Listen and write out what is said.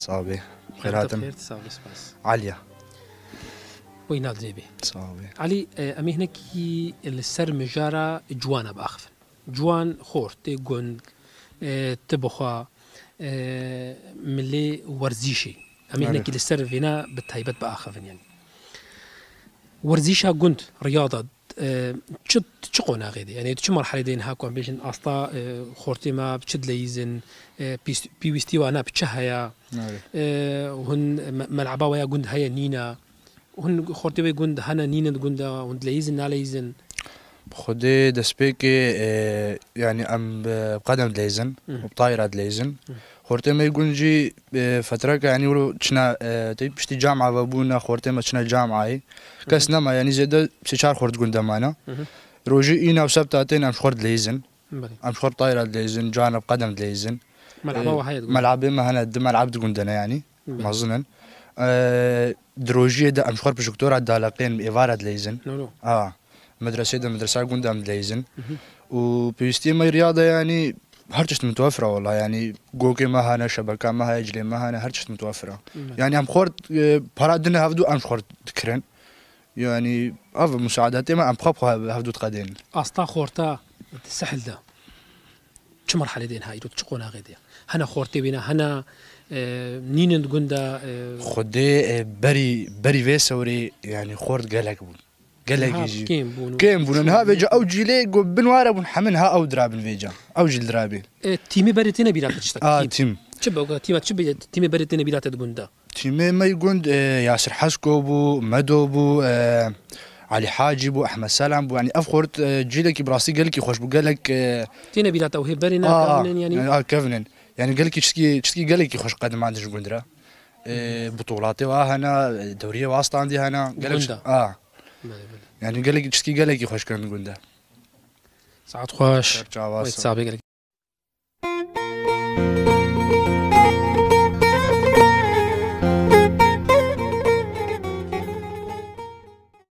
صابي خيراتم عليا ويناد زيبي صابي علي آه، أمي هناك السر مجارة جوانا بأخفن جوان خور تيجون آه، تبخوا آه، ملي ورزيشي أمي هناك السر فينا بتهيبت بأخفن يعني ورزيشة قند رياضة چه چه قونه غیدی؟ یعنی چه مرحله دين ها کن بیشن اصلا اه، خورتی ما چه دلیزن اه، پیوستی و آنها چه هیا؟ اه، هن ملعبا و یا گند هیا نینا هن خورتي و گند هن نینا گند هن دلیزن نالیزن خودی دست به که ام بقدم دلیزن و طایر خورتي اه، اه، ما يقولنجي فترة يعني ولو تشنا تيب بشتي جامعة بابونا خورتي ما تشنا جامعة هي ما یعنی يعني سه بشي خورت قلنا معنا روجي إينا وسبت أتين أمش خورت لیزن ام خورت طايرة ليزن جانب قدم لیزن ملعب ما اه، هنا ملعب قلنا يعني یعنی أظنن دروجي دا خورت بشكتورة دالقين إيفارة لیزن آه مدرسة دا مدرسة و پیستی ما رياضة يعني هرجشت متوفرة والله يعني ما هنا شبكة مها يجلي مهنا هرجشت متوفرة يعني هم خورد برا اه، هفدو أم خورد تكرن يعني أف مساعداتي ما أم خواه هفدو تقدين أصلا خورتا السحل ده شو مرحلة دين هاي رو تشقونا غيديا هنا خورتي بينا هنا اه، نينند جندا اه، خدي بري بري فيسوري يعني خورد قالك بود قال لك كيم كيمبون ها بيجا او جيلي بن وارا بن حمن ها او درابن فيجا او جيل درابي إيه، تيمي بارتينا بيرات تشتك اه تيم تشبا تيم تشب تيمي بارتينا بيرات تقوندا تيمي ما يقوند إيه، ياسر حسكو بو مدو بو إيه، علي حاجب احمد سلام بو يعني افخرت جيلك براسي قال لك خوش بو قال لك تينا بيرات تو هبرنا آه, آه. يعني اه كفنن يعني قال لك تشكي تشكي قال لك خوش قدم عند قندرا بطولاتي واهنا دوريه واسطه عندي هنا قال لك اه بله بله یعنی گله چیزی گله کی خوش کردن گنده ساعت خوش چاواس